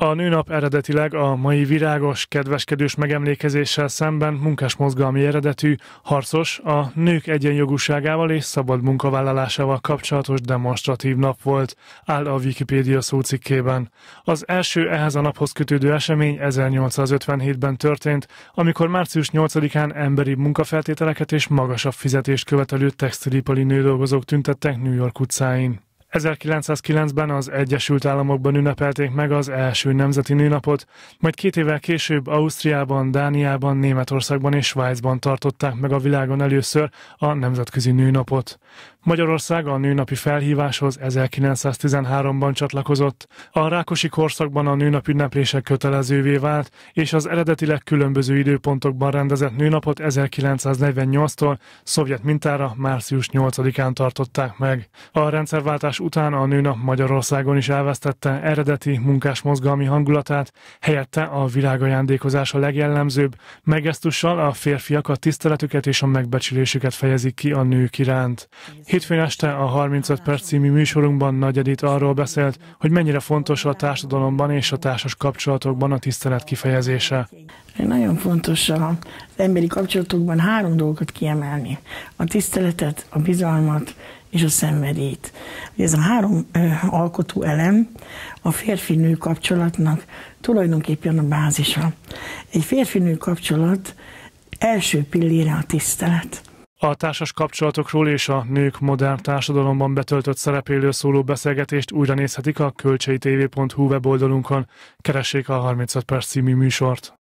A nőnap eredetileg a mai virágos, kedveskedős megemlékezéssel szemben munkásmozgalmi eredetű, harcos, a nők egyenjogúságával és szabad munkavállalásával kapcsolatos demonstratív nap volt, áll a Wikipédia szócikkében. Az első ehhez a naphoz kötődő esemény 1857-ben történt, amikor március 8-án emberi munkafeltételeket és magasabb fizetést követelő textilipali nődolgozók tüntettek New York utcáin. 1909-ben az Egyesült Államokban ünnepelték meg az első nemzeti nőnapot, majd két évvel később Ausztriában, Dániában, Németországban és Svájcban tartották meg a világon először a nemzetközi nőnapot. Magyarország a nőnapi felhíváshoz 1913-ban csatlakozott. A Rákosi korszakban a nőnap ünneplése kötelezővé vált, és az eredetileg különböző időpontokban rendezett nőnapot 1948-tól szovjet mintára március 8-án tartották meg. A rendszerváltás után a nőnap Magyarországon is elvesztette eredeti munkásmozgalmi hangulatát, helyette a világajándékozás a legjellemzőbb, megesztussal a férfiak a tiszteletüket és a megbecsülésüket fejezik ki a nők iránt. Hétfőn este a 35 perc című műsorunkban Nagy Edith arról beszélt, hogy mennyire fontos a társadalomban és a társas kapcsolatokban a tisztelet kifejezése. Nagyon fontos az emberi kapcsolatokban három dolgot kiemelni. A tiszteletet, a bizalmat és a szenvedélyt. Ez a három ö, alkotó elem a férfi-nő kapcsolatnak tulajdonképpen a bázisa. Egy férfi-nő kapcsolat első pillére a tisztelet. A társas kapcsolatokról és a nők modern társadalomban betöltött szerepéről szóló beszélgetést újra nézhetik a TV.hu weboldalunkon. Keressék a 35 perc című műsort.